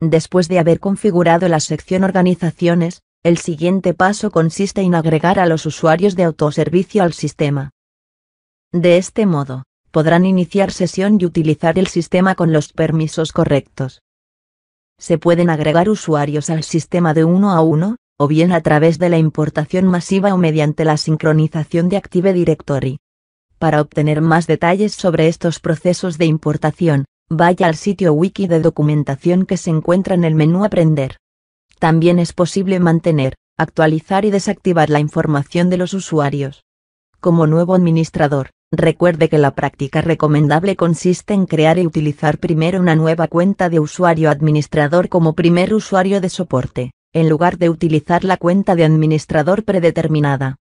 Después de haber configurado la sección Organizaciones, el siguiente paso consiste en agregar a los usuarios de autoservicio al sistema. De este modo, podrán iniciar sesión y utilizar el sistema con los permisos correctos. Se pueden agregar usuarios al sistema de uno a uno, o bien a través de la importación masiva o mediante la sincronización de Active Directory. Para obtener más detalles sobre estos procesos de importación, Vaya al sitio wiki de documentación que se encuentra en el menú Aprender. También es posible mantener, actualizar y desactivar la información de los usuarios. Como nuevo administrador, recuerde que la práctica recomendable consiste en crear y utilizar primero una nueva cuenta de usuario administrador como primer usuario de soporte, en lugar de utilizar la cuenta de administrador predeterminada.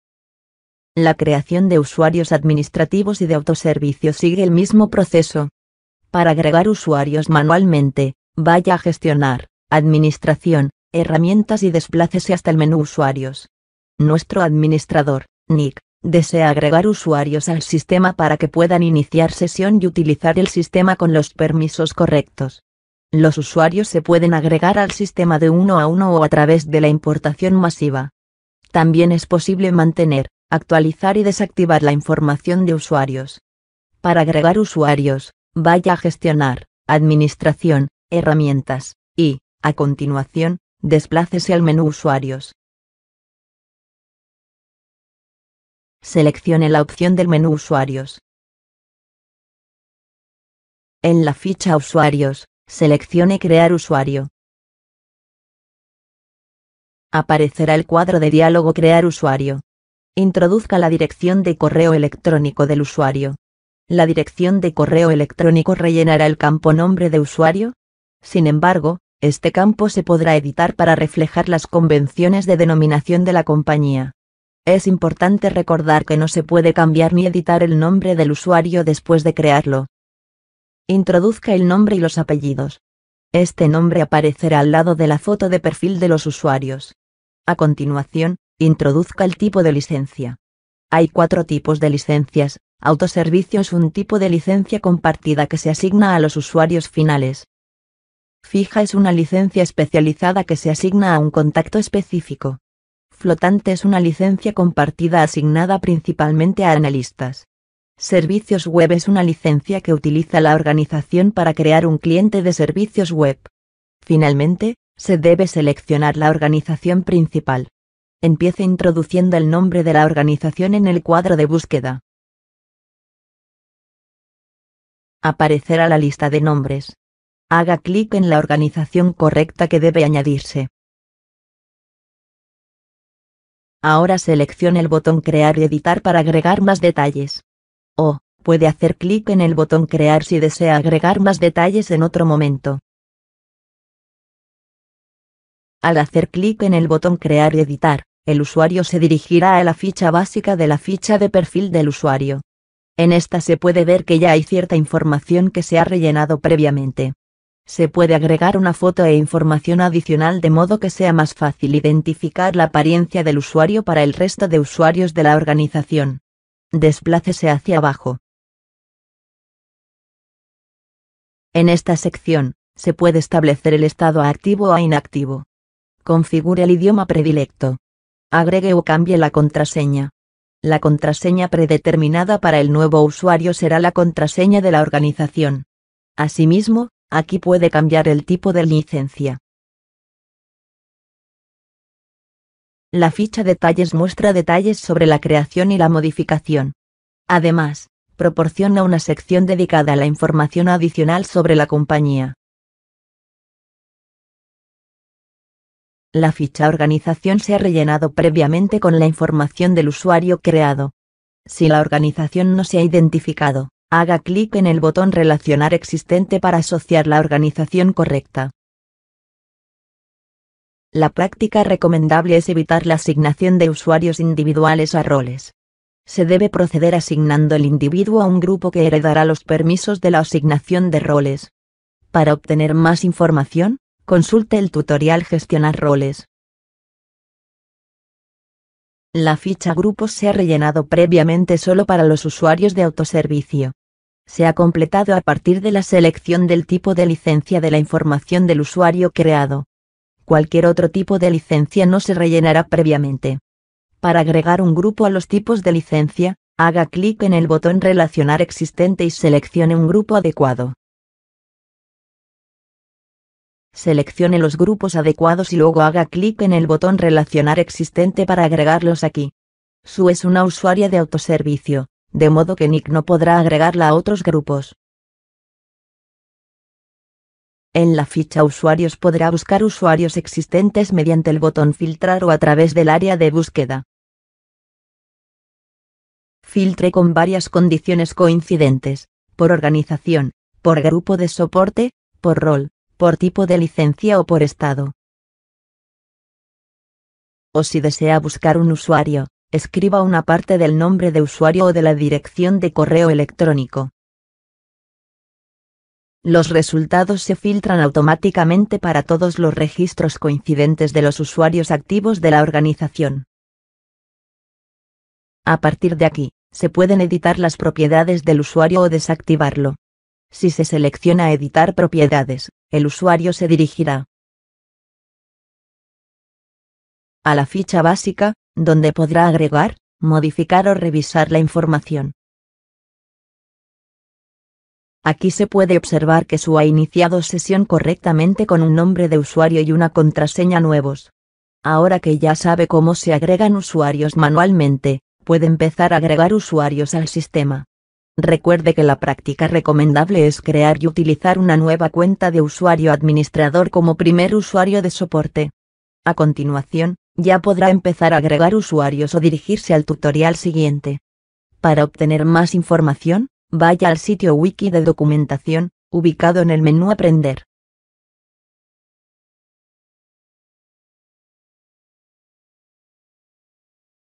La creación de usuarios administrativos y de autoservicio sigue el mismo proceso, para agregar usuarios manualmente, vaya a gestionar, administración, herramientas y desplácese hasta el menú usuarios. Nuestro administrador, Nick, desea agregar usuarios al sistema para que puedan iniciar sesión y utilizar el sistema con los permisos correctos. Los usuarios se pueden agregar al sistema de uno a uno o a través de la importación masiva. También es posible mantener, actualizar y desactivar la información de usuarios. Para agregar usuarios, vaya a gestionar, administración, herramientas, y, a continuación, desplácese al menú usuarios. Seleccione la opción del menú usuarios. En la ficha usuarios, seleccione crear usuario. Aparecerá el cuadro de diálogo crear usuario. Introduzca la dirección de correo electrónico del usuario la dirección de correo electrónico rellenará el campo nombre de usuario. Sin embargo, este campo se podrá editar para reflejar las convenciones de denominación de la compañía. Es importante recordar que no se puede cambiar ni editar el nombre del usuario después de crearlo. Introduzca el nombre y los apellidos. Este nombre aparecerá al lado de la foto de perfil de los usuarios. A continuación, introduzca el tipo de licencia. Hay cuatro tipos de licencias, Autoservicio es un tipo de licencia compartida que se asigna a los usuarios finales. Fija es una licencia especializada que se asigna a un contacto específico. Flotante es una licencia compartida asignada principalmente a analistas. Servicios web es una licencia que utiliza la organización para crear un cliente de servicios web. Finalmente, se debe seleccionar la organización principal. Empiece introduciendo el nombre de la organización en el cuadro de búsqueda. aparecerá la lista de nombres. Haga clic en la organización correcta que debe añadirse. Ahora seleccione el botón Crear y Editar para agregar más detalles. O, puede hacer clic en el botón Crear si desea agregar más detalles en otro momento. Al hacer clic en el botón Crear y Editar, el usuario se dirigirá a la ficha básica de la ficha de perfil del usuario. En esta se puede ver que ya hay cierta información que se ha rellenado previamente. Se puede agregar una foto e información adicional de modo que sea más fácil identificar la apariencia del usuario para el resto de usuarios de la organización. Desplácese hacia abajo. En esta sección, se puede establecer el estado a activo o a inactivo. Configure el idioma predilecto. Agregue o cambie la contraseña la contraseña predeterminada para el nuevo usuario será la contraseña de la organización. Asimismo, aquí puede cambiar el tipo de licencia. La ficha Detalles muestra detalles sobre la creación y la modificación. Además, proporciona una sección dedicada a la información adicional sobre la compañía. La ficha organización se ha rellenado previamente con la información del usuario creado. Si la organización no se ha identificado, haga clic en el botón Relacionar existente para asociar la organización correcta. La práctica recomendable es evitar la asignación de usuarios individuales a roles. Se debe proceder asignando el individuo a un grupo que heredará los permisos de la asignación de roles. Para obtener más información, Consulte el tutorial Gestionar roles. La ficha grupos se ha rellenado previamente solo para los usuarios de autoservicio. Se ha completado a partir de la selección del tipo de licencia de la información del usuario creado. Cualquier otro tipo de licencia no se rellenará previamente. Para agregar un grupo a los tipos de licencia, haga clic en el botón Relacionar existente y seleccione un grupo adecuado seleccione los grupos adecuados y luego haga clic en el botón Relacionar existente para agregarlos aquí. Su es una usuaria de autoservicio, de modo que Nick no podrá agregarla a otros grupos. En la ficha Usuarios podrá buscar usuarios existentes mediante el botón Filtrar o a través del área de búsqueda. Filtre con varias condiciones coincidentes, por organización, por grupo de soporte, por rol, por tipo de licencia o por estado. O si desea buscar un usuario, escriba una parte del nombre de usuario o de la dirección de correo electrónico. Los resultados se filtran automáticamente para todos los registros coincidentes de los usuarios activos de la organización. A partir de aquí, se pueden editar las propiedades del usuario o desactivarlo. Si se selecciona Editar propiedades, el usuario se dirigirá a la ficha básica, donde podrá agregar, modificar o revisar la información. Aquí se puede observar que su ha iniciado sesión correctamente con un nombre de usuario y una contraseña nuevos. Ahora que ya sabe cómo se agregan usuarios manualmente, puede empezar a agregar usuarios al sistema. Recuerde que la práctica recomendable es crear y utilizar una nueva cuenta de usuario administrador como primer usuario de soporte. A continuación, ya podrá empezar a agregar usuarios o dirigirse al tutorial siguiente. Para obtener más información, vaya al sitio wiki de documentación, ubicado en el menú Aprender.